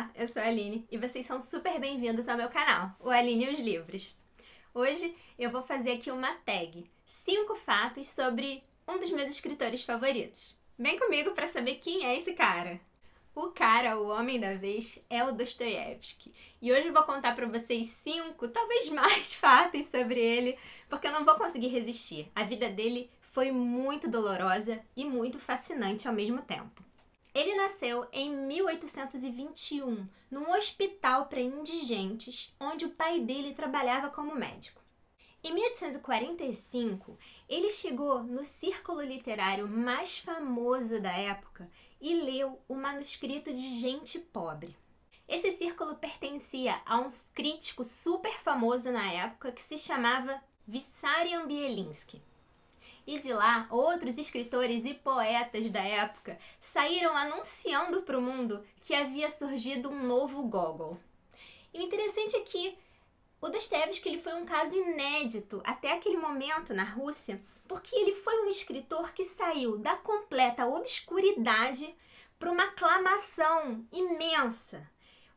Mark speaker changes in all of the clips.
Speaker 1: Olá, eu sou a Aline e vocês são super bem-vindos ao meu canal, o Aline e os Livros. Hoje eu vou fazer aqui uma tag, 5 fatos sobre um dos meus escritores favoritos. Vem comigo para saber quem é esse cara. O cara, o homem da vez, é o Dostoiévski. E hoje eu vou contar para vocês cinco, talvez mais fatos sobre ele, porque eu não vou conseguir resistir. A vida dele foi muito dolorosa e muito fascinante ao mesmo tempo. Ele nasceu em 1821, num hospital para indigentes, onde o pai dele trabalhava como médico. Em 1845, ele chegou no círculo literário mais famoso da época e leu o manuscrito de Gente Pobre. Esse círculo pertencia a um crítico super famoso na época que se chamava Vissarion Bielinski. E de lá, outros escritores e poetas da época saíram anunciando para o mundo que havia surgido um novo Gogol. E o interessante é que o Dostoevsky ele foi um caso inédito até aquele momento na Rússia, porque ele foi um escritor que saiu da completa obscuridade para uma aclamação imensa.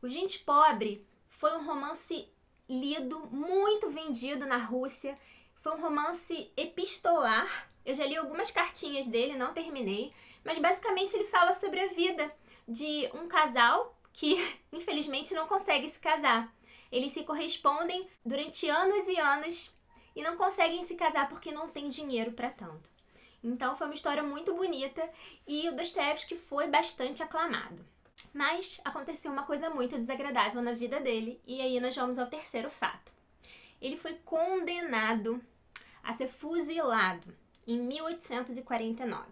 Speaker 1: O Gente Pobre foi um romance lido, muito vendido na Rússia, foi um romance epistolar eu já li algumas cartinhas dele, não terminei, mas basicamente ele fala sobre a vida de um casal que infelizmente não consegue se casar. Eles se correspondem durante anos e anos e não conseguem se casar porque não tem dinheiro para tanto. Então foi uma história muito bonita e o Dostoevsky foi bastante aclamado. Mas aconteceu uma coisa muito desagradável na vida dele e aí nós vamos ao terceiro fato. Ele foi condenado a ser fuzilado em 1849.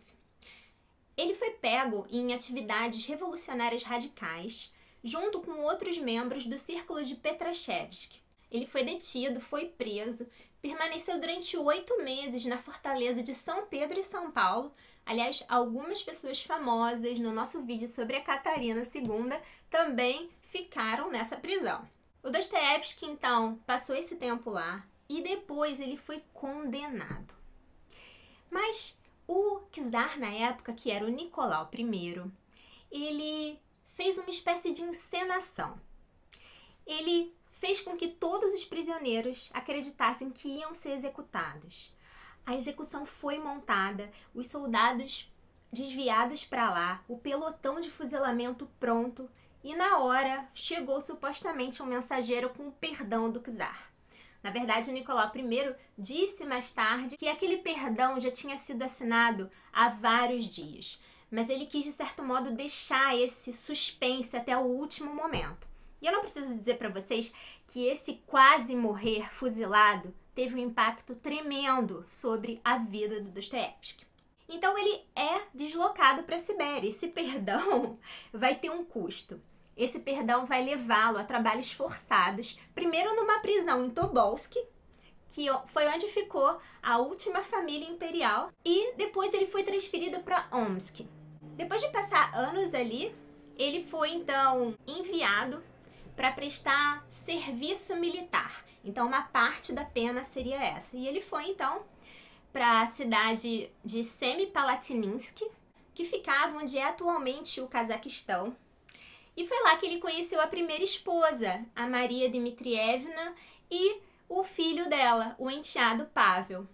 Speaker 1: Ele foi pego em atividades revolucionárias radicais, junto com outros membros do círculo de Petrashevsk. Ele foi detido, foi preso, permaneceu durante oito meses na fortaleza de São Pedro e São Paulo. Aliás, algumas pessoas famosas no nosso vídeo sobre a Catarina II também ficaram nessa prisão. O Dostoevsky, então, passou esse tempo lá e depois ele foi condenado. Mas o czar na época, que era o Nicolau I, ele fez uma espécie de encenação. Ele fez com que todos os prisioneiros acreditassem que iam ser executados. A execução foi montada, os soldados desviados para lá, o pelotão de fuzilamento pronto, e na hora chegou supostamente um mensageiro com o perdão do czar. Na verdade, Nicolau I disse mais tarde que aquele perdão já tinha sido assinado há vários dias, mas ele quis, de certo modo, deixar esse suspense até o último momento. E eu não preciso dizer para vocês que esse quase morrer fuzilado teve um impacto tremendo sobre a vida do Dostoiévski. Então ele é deslocado para a Sibéria. Esse perdão vai ter um custo. Esse perdão vai levá-lo a trabalhos forçados, primeiro numa prisão em Tobolsk, que foi onde ficou a última família imperial, e depois ele foi transferido para Omsk. Depois de passar anos ali, ele foi então enviado para prestar serviço militar. Então, uma parte da pena seria essa. E ele foi então para a cidade de Semipalatinsk, que ficava onde é atualmente o Cazaquistão, e foi lá que ele conheceu a primeira esposa, a Maria Dmitrievna, e o filho dela, o enteado Pavel.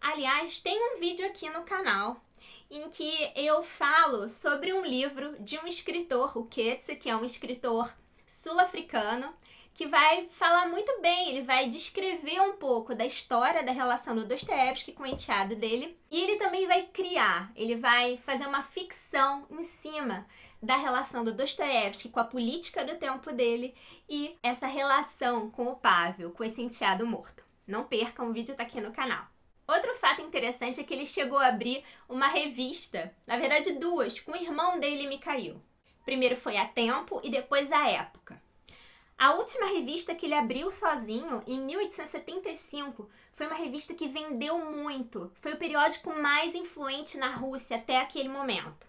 Speaker 1: Aliás, tem um vídeo aqui no canal em que eu falo sobre um livro de um escritor, o Keats, que é um escritor sul-africano, que vai falar muito bem, ele vai descrever um pouco da história da relação do Dostoevsky com o enteado dele. E ele também vai criar, ele vai fazer uma ficção em cima da relação do Dostoevsky com a política do tempo dele e essa relação com o Pavel, com esse enteado morto. Não percam, o vídeo tá aqui no canal. Outro fato interessante é que ele chegou a abrir uma revista, na verdade duas, com o irmão dele, Mikhail. Primeiro foi a Tempo e depois a Época. A última revista que ele abriu sozinho, em 1875, foi uma revista que vendeu muito. Foi o periódico mais influente na Rússia até aquele momento.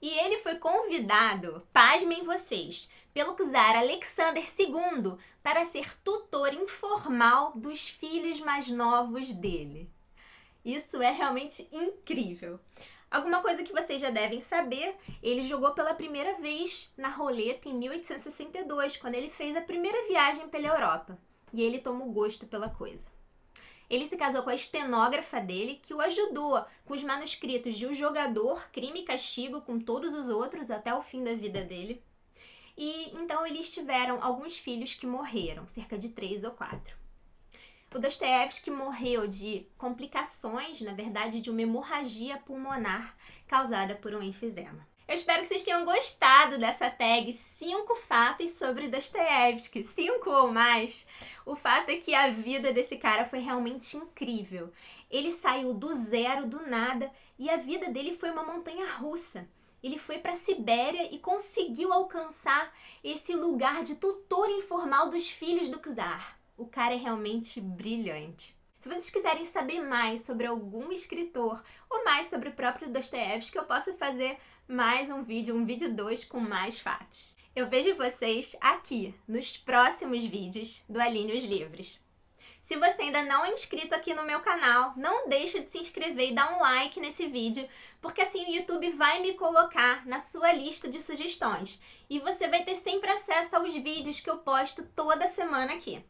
Speaker 1: E ele foi convidado, pasmem vocês, pelo czar Alexander II para ser tutor informal dos filhos mais novos dele. Isso é realmente incrível. Alguma coisa que vocês já devem saber, ele jogou pela primeira vez na roleta em 1862, quando ele fez a primeira viagem pela Europa. E ele tomou gosto pela coisa. Ele se casou com a estenógrafa dele, que o ajudou com os manuscritos de O Jogador, Crime e Castigo, com todos os outros, até o fim da vida dele. E então eles tiveram alguns filhos que morreram, cerca de três ou quatro. O tipo, Dostoevsky morreu de complicações, na verdade, de uma hemorragia pulmonar causada por um enfisema. Eu espero que vocês tenham gostado dessa tag 5 fatos sobre Dostoevsky, 5 ou mais. O fato é que a vida desse cara foi realmente incrível. Ele saiu do zero, do nada, e a vida dele foi uma montanha russa. Ele foi para a Sibéria e conseguiu alcançar esse lugar de tutor informal dos filhos do czar. O cara é realmente brilhante. Se vocês quiserem saber mais sobre algum escritor ou mais sobre o próprio Dostoevsky, eu posso fazer mais um vídeo, um vídeo 2 com mais fatos. Eu vejo vocês aqui nos próximos vídeos do Aline os Se você ainda não é inscrito aqui no meu canal, não deixa de se inscrever e dar um like nesse vídeo, porque assim o YouTube vai me colocar na sua lista de sugestões e você vai ter sempre acesso aos vídeos que eu posto toda semana aqui.